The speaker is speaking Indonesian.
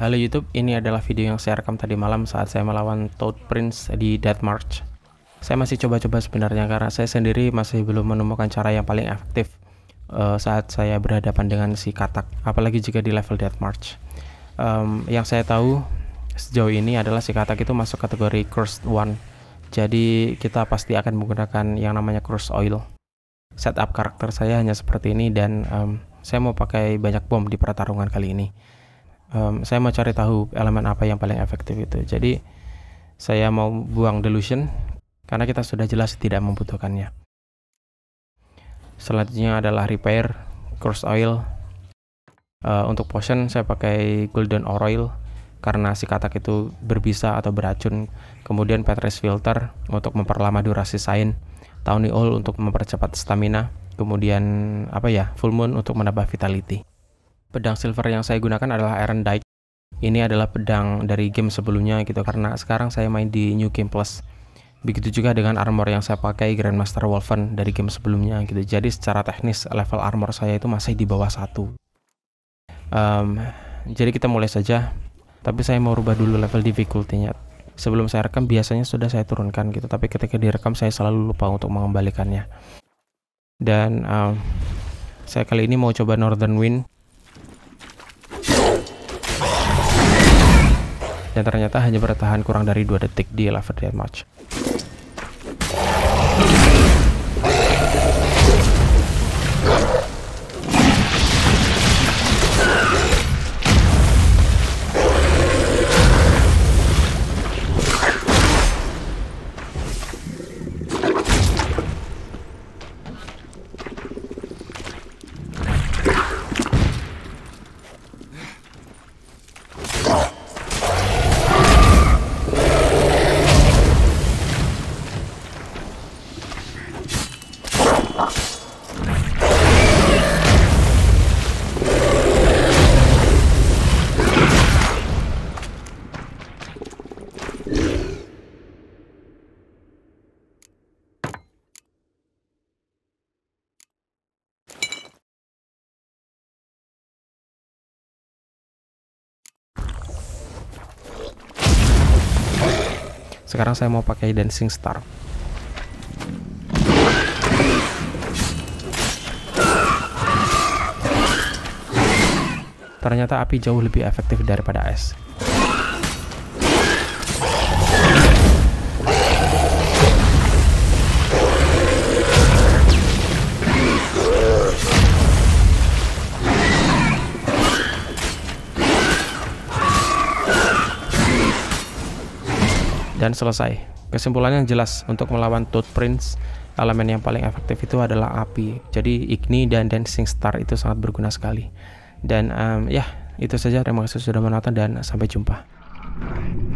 Halo YouTube, ini adalah video yang saya rekam tadi malam saat saya melawan Toad Prince di Dead March. Saya masih coba-coba sebenarnya karena saya sendiri masih belum menemukan cara yang paling efektif uh, saat saya berhadapan dengan si katak, apalagi jika di level Dead March. Um, yang saya tahu sejauh ini adalah si katak itu masuk kategori Cursed One, jadi kita pasti akan menggunakan yang namanya Cursed Oil. Setup karakter saya hanya seperti ini dan um, saya mau pakai banyak bom di pertarungan kali ini um, saya mau cari tahu elemen apa yang paling efektif itu. Jadi saya mau buang delusion karena kita sudah jelas tidak membutuhkannya. Selanjutnya adalah repair cross oil. Uh, untuk potion saya pakai golden oil karena si katak itu berbisa atau beracun. Kemudian petrus filter untuk memperlama durasi sain. Tawny oil untuk mempercepat stamina. Kemudian apa ya? Full moon untuk menambah vitality. Pedang silver yang saya gunakan adalah Iron Dike. Ini adalah pedang dari game sebelumnya gitu karena sekarang saya main di New Game Plus. Begitu juga dengan armor yang saya pakai Grandmaster Wolfen dari game sebelumnya gitu. Jadi secara teknis level armor saya itu masih di bawah satu. Um, jadi kita mulai saja. Tapi saya mau rubah dulu level difficulty-nya. Sebelum saya rekam biasanya sudah saya turunkan gitu, tapi ketika direkam saya selalu lupa untuk mengembalikannya. Dan um, saya kali ini mau coba Northern Wind dan ternyata hanya bertahan kurang dari dua detik di level Match. Sekarang saya mau pakai Dancing Star. Ternyata api jauh lebih efektif daripada es. dan selesai. Kesimpulannya jelas untuk melawan Toad Prince elemen yang paling efektif itu adalah api. Jadi Igni dan Dancing Star itu sangat berguna sekali. Dan um, ya itu saja terima kasih sudah menonton dan sampai jumpa.